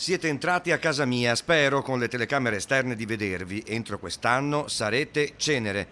Siete entrati a casa mia, spero con le telecamere esterne di vedervi. Entro quest'anno sarete cenere.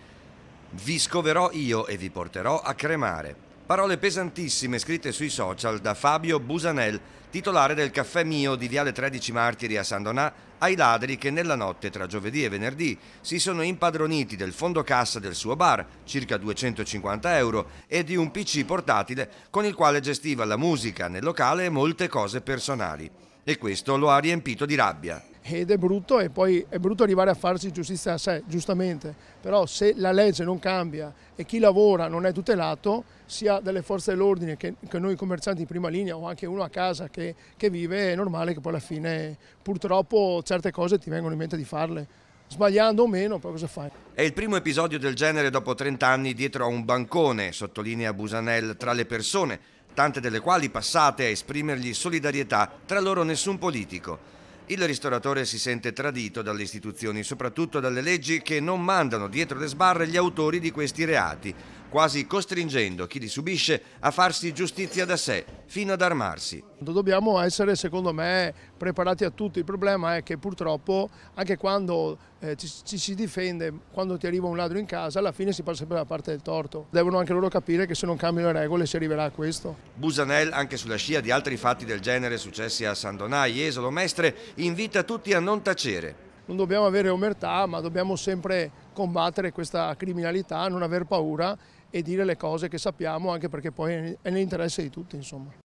Vi scoverò io e vi porterò a cremare. Parole pesantissime scritte sui social da Fabio Busanel, titolare del Caffè Mio di Viale 13 Martiri a San Donà, ai ladri che nella notte tra giovedì e venerdì si sono impadroniti del fondo cassa del suo bar, circa 250 euro, e di un PC portatile con il quale gestiva la musica nel locale e molte cose personali. E questo lo ha riempito di rabbia ed è brutto e poi è brutto arrivare a farsi giustizia a sé, giustamente, però se la legge non cambia e chi lavora non è tutelato, sia dalle forze dell'ordine che, che, noi commercianti in prima linea o anche uno a casa che, che vive, è normale che poi alla fine purtroppo certe cose ti vengono in mente di farle sbagliando o meno, poi cosa fai? È il primo episodio del genere dopo 30 anni dietro a un bancone, sottolinea Busanel, tra le persone, tante delle quali passate a esprimergli solidarietà, tra loro nessun politico. Il ristoratore si sente tradito dalle istituzioni, soprattutto dalle leggi che non mandano dietro le sbarre gli autori di questi reati quasi costringendo chi li subisce a farsi giustizia da sé, fino ad armarsi. Dobbiamo essere, secondo me, preparati a tutto. Il problema è che purtroppo, anche quando eh, ci, ci, si difende, quando ti arriva un ladro in casa, alla fine si passa sempre dalla parte del torto. Devono anche loro capire che se non cambiano le regole si arriverà a questo. Busanel, anche sulla scia di altri fatti del genere successi a San Donà, Jesolo, Mestre, invita tutti a non tacere non dobbiamo avere omertà, ma dobbiamo sempre combattere questa criminalità, non aver paura e dire le cose che sappiamo anche perché poi è nell'interesse di tutti. Insomma.